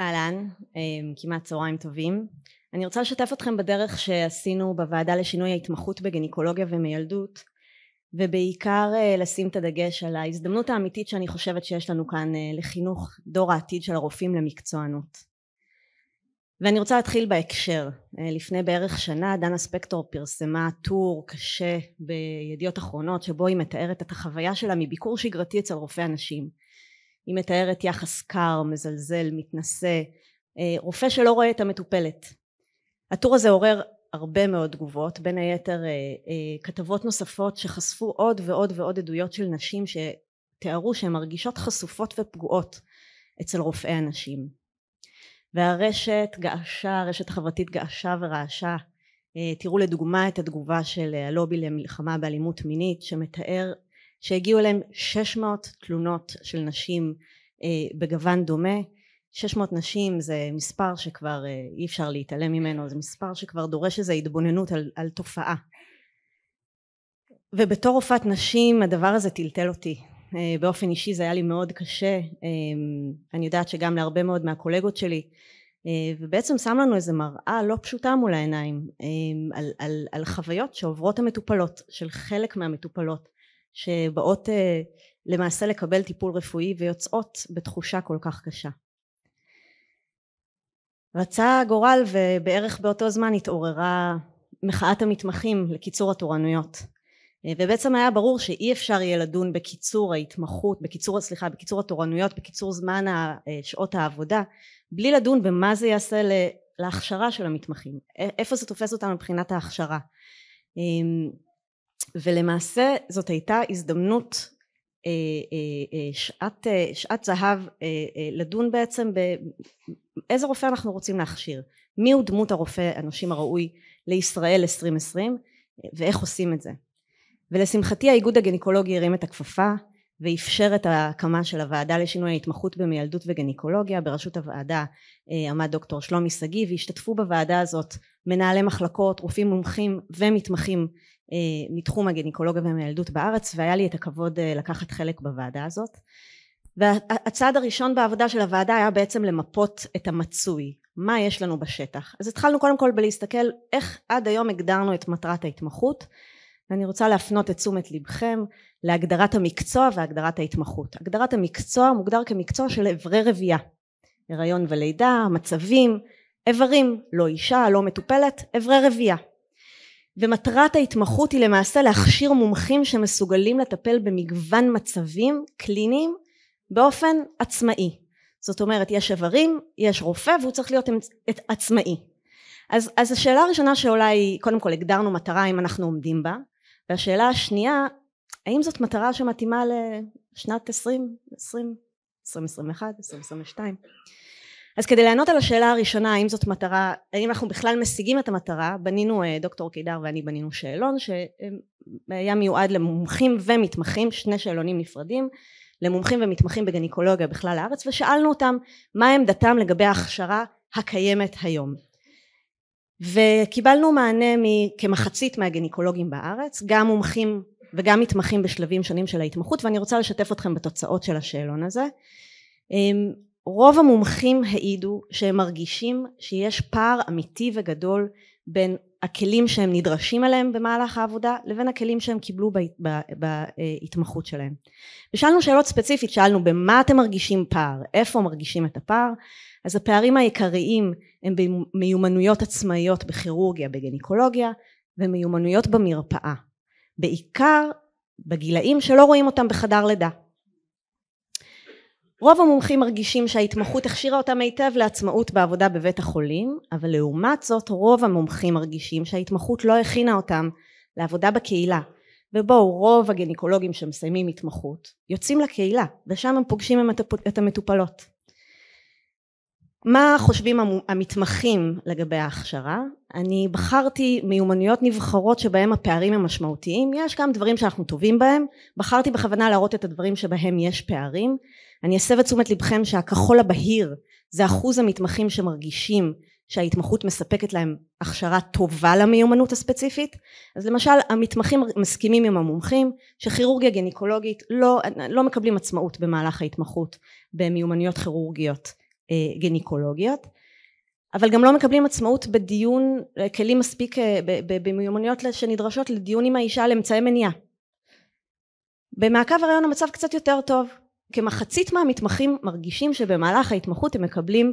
אהלן, אמ, כמעט צהריים טובים. אני רוצה לשתף אתכם בדרך שעשינו בוועדה לשינוי ההתמחות בגניקולוגיה ומילדות, ובעיקר אה, לשים את הדגש על ההזדמנות האמיתית שאני חושבת שיש לנו כאן אה, לחינוך דור העתיד של הרופאים למקצוענות. ואני רוצה להתחיל בהקשר. אה, לפני בערך שנה דנה ספקטור פרסמה טור קשה בידיעות אחרונות שבו היא מתארת את החוויה שלה מביקור שגרתי אצל רופאי הנשים. היא מתארת יחס קר, מזלזל, מתנשא, אה, רופא שלא רואה את המטופלת. הטור הזה עורר הרבה מאוד תגובות, בין היתר אה, אה, כתבות נוספות שחשפו עוד ועוד ועוד עדויות של נשים שתיארו שהן מרגישות חשופות ופגועות אצל רופאי הנשים. והרשת געשה, הרשת החברתית געשה ורעשה. תראו לדוגמה את התגובה של הלובי למלחמה באלימות מינית שמתאר שהגיעו אליהם 600 תלונות של נשים אה, בגוון דומה 600 נשים זה מספר שכבר אה, אי אפשר להתעלם ממנו זה מספר שכבר דורש איזו התבוננות על, על תופעה ובתור רופאת נשים הדבר הזה טלטל אותי אה, באופן אישי זה היה לי מאוד קשה אה, אני יודעת שגם להרבה מאוד מהקולגות שלי ובעצם שם לנו איזה מראה לא פשוטה מול העיניים על, על, על חוויות שעוברות המטופלות של חלק מהמטופלות שבאות אה, למעשה לקבל טיפול רפואי ויוצאות בתחושה כל כך קשה. רצה הגורל ובערך באותו זמן התעוררה מחאת המתמחים לקיצור התורנויות אה, ובעצם היה ברור שאי אפשר יהיה לדון בקיצור ההתמחות, בקיצור, סליחה, בקיצור התורנויות, בקיצור זמן אה, שעות העבודה, בלי לדון במה זה יעשה להכשרה של המתמחים, איפה זה תופס אותם מבחינת ההכשרה. אמ, ולמעשה זאת הייתה הזדמנות אה, אה, אה, שעת, שעת זהב לדון בעצם באיזה רופא אנחנו רוצים להכשיר מי הוא דמות הרופא הנשים הראוי לישראל 2020 ואיך עושים את זה ולשמחתי האיגוד הגניקולוגי הרים את הכפפה ואפשר את ההקמה של הוועדה לשינוי ההתמחות במיילדות וגניקולוגיה בראשות הוועדה עמד דוקטור שלומי שגיא והשתתפו בוועדה הזאת מנהלי מחלקות, רופאים מומחים ומתמחים אה, מתחום הגניקולוגיה והמילדות בארץ והיה לי את הכבוד אה, לקחת חלק בוועדה הזאת והצעד הראשון בעבודה של הוועדה היה בעצם למפות את המצוי מה יש לנו בשטח אז התחלנו קודם כל בלהסתכל איך עד היום הגדרנו את מטרת ההתמחות ואני רוצה להפנות את תשומת לבכם להגדרת המקצוע והגדרת ההתמחות הגדרת המקצוע מוגדר כמקצוע של אברי רבייה הריון ולידה מצבים איברים, לא אישה, לא מטופלת, איברי רבייה. ומטרת ההתמחות היא למעשה להכשיר מומחים שמסוגלים לטפל במגוון מצבים קליניים באופן עצמאי. זאת אומרת, יש איברים, יש רופא, והוא צריך להיות עצמאי. אז, אז השאלה הראשונה שעולה היא, קודם כל הגדרנו מטרה אם אנחנו עומדים בה, והשאלה השנייה, האם זאת מטרה שמתאימה לשנת 2020, 2021, 2022? אז כדי לענות על השאלה הראשונה האם זאת מטרה האם אנחנו בכלל משיגים את המטרה בנינו אה, דוקטור קידר ואני בנינו שאלון שהיה מיועד למומחים ומתמחים שני שאלונים נפרדים למומחים ומתמחים בגניקולוגיה בכלל הארץ ושאלנו אותם מה עמדתם לגבי ההכשרה הקיימת היום וקיבלנו מענה מכמחצית מהגניקולוגים בארץ גם מומחים וגם מתמחים בשלבים שונים של ההתמחות ואני רוצה לשתף אתכם בתוצאות של השאלון הזה אמ, רוב המומחים העידו שהם מרגישים שיש פער אמיתי וגדול בין הכלים שהם נדרשים אליהם במהלך העבודה לבין הכלים שהם קיבלו בהתמחות שלהם. ושאלנו שאלות ספציפית, שאלנו במה אתם מרגישים פער, איפה מרגישים את הפער, אז הפערים העיקריים הם במיומנויות עצמאיות בכירורגיה, בגניקולוגיה, ומיומנויות במרפאה, בעיקר בגילאים שלא רואים אותם בחדר לידה. רוב המומחים מרגישים שההתמחות הכשירה אותם היטב לעצמאות בעבודה בבית החולים, אבל לעומת זאת רוב המומחים מרגישים שההתמחות לא הכינה אותם לעבודה בקהילה. ובואו רוב הגניקולוגים שמסיימים התמחות יוצאים לקהילה ושם הם פוגשים את המטופלות. מה חושבים המתמחים לגבי ההכשרה? אני בחרתי מיומנויות נבחרות שבהם הפערים הם משמעותיים, יש גם דברים שאנחנו טובים בהם, בחרתי בכוונה להראות את הדברים שבהם יש פערים, אני אסב את תשומת לבכם שהכחול הבהיר זה אחוז המתמחים שמרגישים שההתמחות מספקת להם הכשרה טובה למיומנות הספציפית אז למשל המתמחים מסכימים עם המומחים שכירורגיה גניקולוגית לא, לא מקבלים עצמאות במהלך ההתמחות במיומנויות כירורגיות אה, גניקולוגיות אבל גם לא מקבלים עצמאות בדיון אה, כלים מספיק אה, במיומנויות שנדרשות לדיון עם האישה על אמצעי מניעה במעקב הריון המצב קצת יותר טוב כמחצית מהמתמחים מרגישים שבמהלך ההתמחות הם מקבלים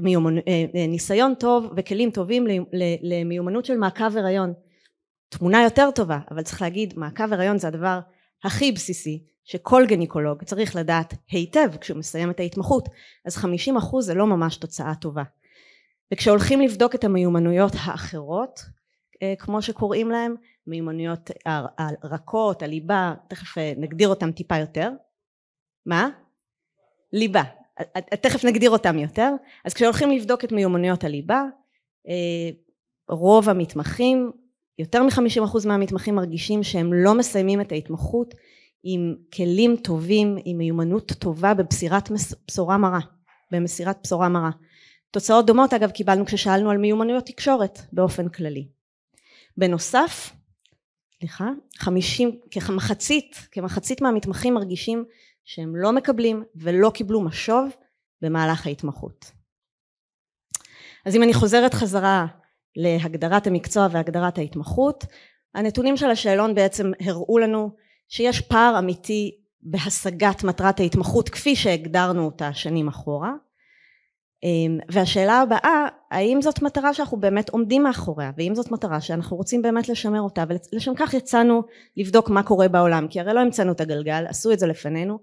מיומנ... ניסיון טוב וכלים טובים למיומנות של מעקב הריון תמונה יותר טובה אבל צריך להגיד מעקב הריון זה הדבר הכי בסיסי שכל גניקולוג צריך לדעת היטב כשהוא מסיים את ההתמחות אז 50% זה לא ממש תוצאה טובה וכשהולכים לבדוק את המיומנויות האחרות אה, כמו שקוראים להם מיומנויות הרכות הליבה תכף אה, נגדיר אותם טיפה יותר מה? ליבה אה, תכף נגדיר אותם יותר אז כשהולכים לבדוק את מיומנויות הליבה רוב המתמחים יותר מ-50% מהמתמחים מרגישים שהם לא מסיימים את ההתמחות עם כלים טובים, עם מיומנות טובה בבסירת בשורה מרה, במסירת בשורה מרה. תוצאות דומות אגב קיבלנו כששאלנו על מיומנויות תקשורת באופן כללי. בנוסף, סליחה, חמישים, כמחצית, כמחצית מהמתמחים מרגישים שהם לא מקבלים ולא קיבלו משוב במהלך ההתמחות. אז אם אני חוזרת חזרה להגדרת המקצוע והגדרת ההתמחות. הנתונים של השאלון בעצם הראו לנו שיש פער אמיתי בהשגת מטרת ההתמחות כפי שהגדרנו אותה שנים אחורה. אמ, והשאלה הבאה, האם זאת מטרה שאנחנו באמת עומדים מאחוריה, ואם זאת מטרה שאנחנו רוצים באמת לשמר אותה, ולשם כך יצאנו לבדוק מה קורה בעולם, כי הרי לא המצאנו את הגלגל, עשו את זה לפנינו,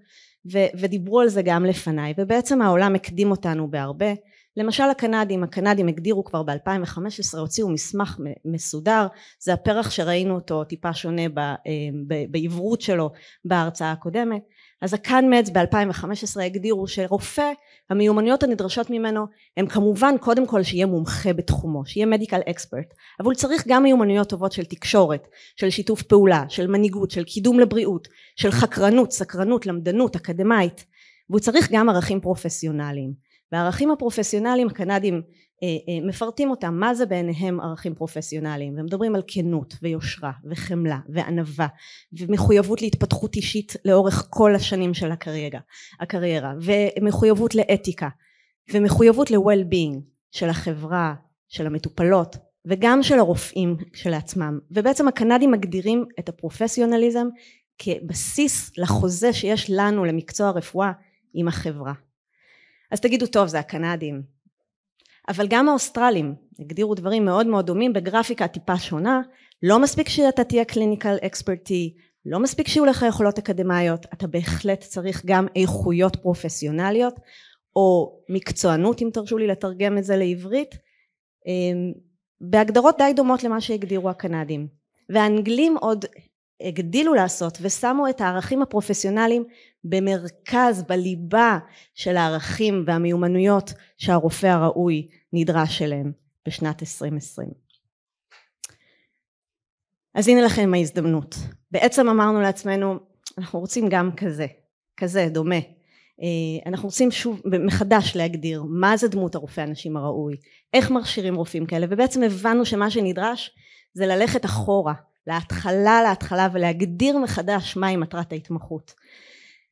ו- ודיברו על זה גם לפניי, ובעצם העולם הקדים אותנו בהרבה, למשל הקנדים, הקנדים הגדירו כבר ב-2015, הוציאו מסמך מסודר, זה הפרח שראינו אותו טיפה שונה אמ, בעברות שלו בהרצאה הקודמת, אז הקנמדס ב-2015 הגדירו שרופא, המיומנויות הנדרשות ממנו הם כמובן קודם כל שיהיה מומחה בתחומו, שיהיה מדיקל אקספרט, אבל הוא צריך גם מיומנויות טובות של תקשורת, של שיתוף פעולה, של מנהיגות, של קידום לבריאות, של חקרנות, סקרנות, למדנות, אקדמאית, והוא צריך גם ערכים פרופסיונליים. והערכים הפרופסיונליים הקנדים אה, אה, מפרטים אותם מה זה בעיניהם ערכים פרופסיונליים ומדברים על כנות ויושרה וחמלה וענווה ומחויבות להתפתחות אישית לאורך כל השנים של הקריירה, הקריירה ומחויבות לאתיקה ומחויבות ל-well-being של החברה, של המטופלות וגם של הרופאים כשלעצמם ובעצם הקנדים מגדירים את הפרופסיונליזם כבסיס לחוזה שיש לנו למקצוע הרפואה עם החברה אז תגידו, טוב, זה הקנדים. אבל גם האוסטרלים הגדירו דברים מאוד מאוד דומים בגרפיקה טיפה שונה. לא מספיק שאתה תהיה קליניקל אקספרטי, לא מספיק שיהיו לך יכולות אקדמיות, אתה בהחלט צריך גם איכויות פרופסיונליות, או מקצוענות, אם תרשו לי לתרגם את זה לעברית, אמ, בהגדרות די דומות למה שהגדירו הקנדים. והאנגלים עוד הגדילו לעשות ושמו את הערכים הפרופסיונליים במרכז, בליבה של הערכים והמיומנויות שהרופא הראוי נדרש אליהם בשנת 2020. אז הנה לכם ההזדמנות. בעצם אמרנו לעצמנו, אנחנו רוצים גם כזה, כזה, דומה. אה, אנחנו רוצים שוב מחדש להגדיר מה זה דמות הרופא הנשים הראוי, איך מכשירים רופאים כאלה, ובעצם הבנו שמה שנדרש זה ללכת אחורה להתחלה להתחלה ולהגדיר מחדש מהי מטרת ההתמחות.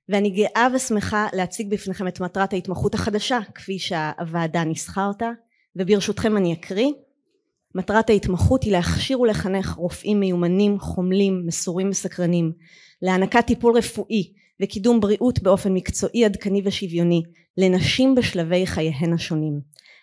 ואני גאה ושמחה להציג בפניכם את מטרת ההתמחות החדשה כפי שהוועדה ניסחה אותה וברשותכם אני אקריא מטרת ההתמחות היא להכשיר ולחנך רופאים מיומנים, חומלים, מסורים וסקרנים, להענקת טיפול רפואי וקידום בריאות באופן מקצועי, עדכני ושוויוני לנשים בשלבי חייהן השונים.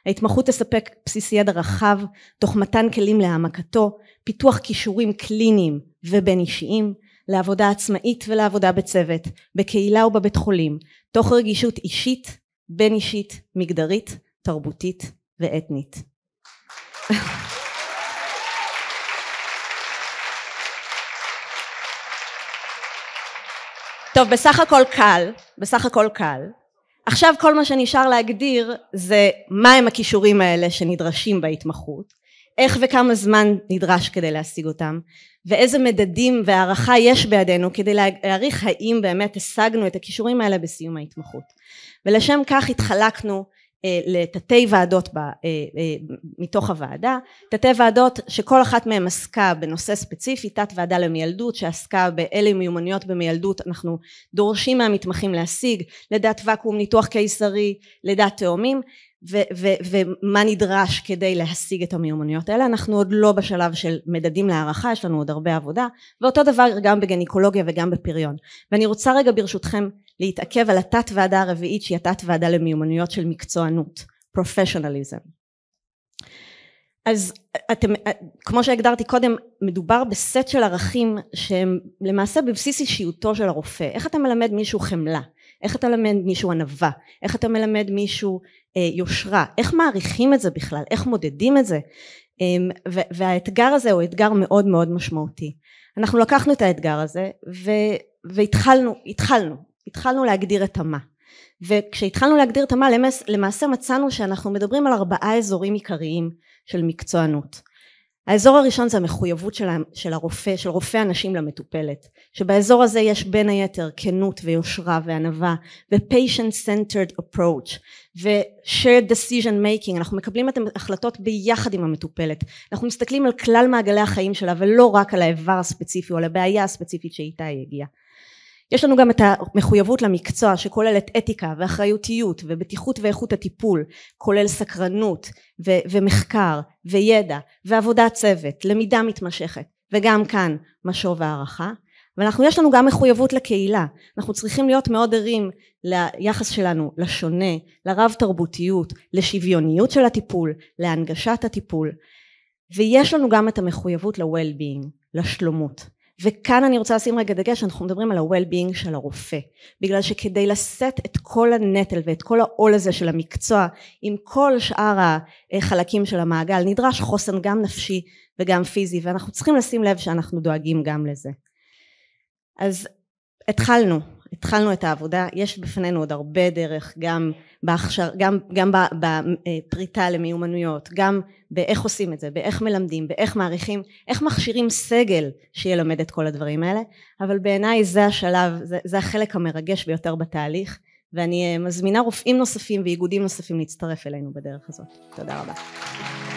ההתמחות תספק בסיס ידע רחב תוך מתן כלים להעמקתו, פיתוח כישורים קליניים ובין אישיים, לעבודה עצמאית ולעבודה בצוות, בקהילה ובבית חולים, תוך רגישות אישית, בין אישית, מגדרית, תרבותית ואתנית. טוב, בסך הכל קל, בסך הכל קל, עכשיו כל מה שנשאר להגדיר זה מהם מה הכישורים האלה שנדרשים בהתמחות, איך וכמה זמן נדרש כדי להשיג אותם, ואיזה מדדים והערכה יש בידינו כדי להעריך האם באמת השגנו את הכישורים האלה בסיום ההתמחות. ולשם כך התחלקנו אה, לתתי ועדות ב, אה, אה, מתוך הוועדה, תתי ועדות שכל אחת מהן עסקה בנושא ספציפי, תת ועדה למיילדות שעסקה באלה מיומנויות במיילדות אנחנו דורשים מהמתמחים להשיג, לידת ואקום, ניתוח קיסרי, לידת תאומים, ומה נדרש כדי להשיג את המיומנויות האלה אנחנו עוד לא בשלב של מדדים להערכה יש לנו עוד הרבה עבודה ואותו דבר גם בגניקולוגיה וגם בפריון ואני רוצה רגע ברשותכם להתעכב על התת ועדה הרביעית שהיא התת ועדה למיומנויות של מקצוענות פרופשיונליזם אז אתם, כמו שהגדרתי קודם, מדובר בסט של ערכים שהם למעשה בבסיס אישיותו של הרופא. איך אתה מלמד מישהו חמלה? איך אתה מלמד מישהו ענווה, איך אתה מלמד מישהו אה, יושרה, איך מעריכים את זה בכלל, איך מודדים את זה, אה, והאתגר הזה הוא אתגר מאוד מאוד משמעותי. אנחנו לקחנו את האתגר הזה ו- והתחלנו, התחלנו, התחלנו להגדיר את המה. וכשהתחלנו להגדיר את המה למעשה מצאנו שאנחנו מדברים על ארבעה אזורים עיקריים של מקצוענות. האזור הראשון זה המחויבות של, של הרופא, של רופא הנשים למטופלת, שבאזור הזה יש בין היתר כנות ויושרה וענווה ו-patient centered approach ו-shared decision making, אנחנו מקבלים את ההחלטות ביחד עם המטופלת, אנחנו מסתכלים על כלל מעגלי החיים שלה ולא רק על האיבר הספציפי או על הבעיה הספציפית שאיתה היא הגיעה יש לנו גם את המחויבות למקצוע שכוללת אתיקה ואחריותיות ובטיחות ואיכות הטיפול, כולל סקרנות ו- ומחקר וידע ועבודת צוות, למידה מתמשכת, וגם כאן משוב והערכה. ואנחנו יש לנו גם מחויבות לקהילה, אנחנו צריכים להיות מאוד ערים ליחס שלנו לשונה, לרב תרבותיות, לשוויוניות של הטיפול, להנגשת הטיפול, ויש לנו גם את המחויבות ל-well-being, לשלומות. וכאן אני רוצה לשים רגע דגש, אנחנו מדברים על ה-well-being של הרופא, בגלל שכדי לשאת את כל הנטל ואת כל העול הזה של המקצוע עם כל שאר החלקים של המעגל, נדרש חוסן גם נפשי וגם פיזי, ואנחנו צריכים לשים לב שאנחנו דואגים גם לזה. אז התחלנו התחלנו את העבודה, יש בפנינו עוד הרבה דרך גם, באחשר, גם, גם בפריטה אה, למיומנויות, גם באיך עושים את זה, באיך מלמדים, באיך מעריכים, איך מכשירים סגל שילמד את כל הדברים האלה, אבל בעיניי זה השלב, זה, זה החלק המרגש ביותר בתהליך, ואני אה, מזמינה רופאים נוספים ואיגודים נוספים להצטרף אלינו בדרך הזאת. תודה רבה.